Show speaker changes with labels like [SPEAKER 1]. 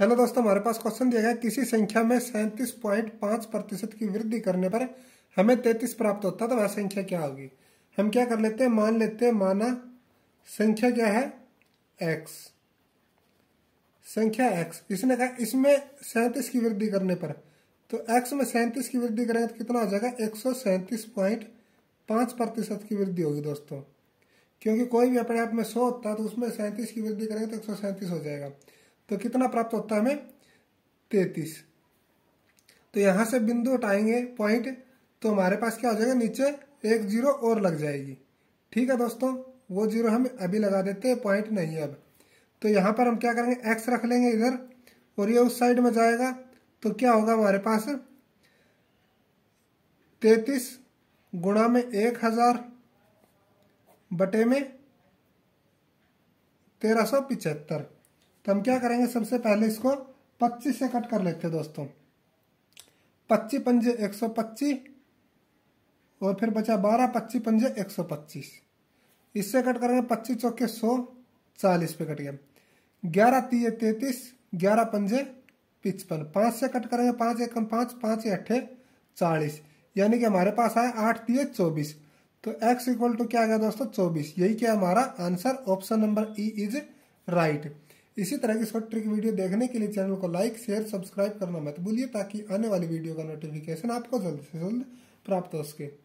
[SPEAKER 1] hello दोस्तों हमारे पास question दिया गया किसी संख्या में सैंतीस पॉइंट पांच प्रतिशत की वृद्धि करने पर हमें तैतीस प्राप्त होता है तो वह संख्या क्या होगी हम क्या कर लेते हैं मान लेते हैं माना संख्या क्या है एक्स संख्या एक्स इसने कहा इसमें सैंतीस की वृद्धि करने पर तो एक्स में सैंतीस की वृद्धि करेंगे तो कितना हो जाएगा एक सौ सैंतीस पॉइंट पांच प्रतिशत की वृद्धि होगी दोस्तों क्योंकि कोई भी अपने आप में सौ होता है तो उसमें सैंतीस की वृद्धि करेंगे तो एक सौ सैंतीस हो जाएगा तो कितना प्राप्त होता है हमें तैतीस तो यहाँ से बिंदु उठाएंगे पॉइंट तो हमारे पास क्या हो जाएगा नीचे एक जीरो और लग जाएगी ठीक है दोस्तों वो जीरो हम अभी लगा देते हैं पॉइंट नहीं है अब तो यहाँ पर हम क्या करेंगे एक्स रख लेंगे इधर और ये उस साइड में जाएगा तो क्या होगा हमारे पास तैतीस गुणा में एक हजार बटे में तेरह सौ पिचहत्तर तो हम क्या करेंगे सबसे पहले इसको 25 से कट कर लेते हैं दोस्तों पच्चीस पंजे एक सौ पच्चीस और फिर बचा बारह पच्चीस पंजे एक सौ पच्चीस इससे कट करेंगे पच्चीस चौके सौ चालीस पे कट गया ग्यारह तीय तैतीस ग्यारह पंजे पिचपन पाँच से कट करेंगे पाँच एक पाँच पाँच अट्ठे चालीस यानी कि हमारे पास आए आठ तीय चौबीस तो एक्स इक्वल टू क्या आ गया दोस्तों चौबीस यही क्या हमारा answer option number E is right इसी तरह की शॉर्ट ट्रिक वीडियो देखने के लिए चैनल को लाइक शेयर सब्सक्राइब करना मत भूलिए ताकि आने वाली वीडियो का नोटिफिकेशन आपको जल्द से जल्द प्राप्त हो सके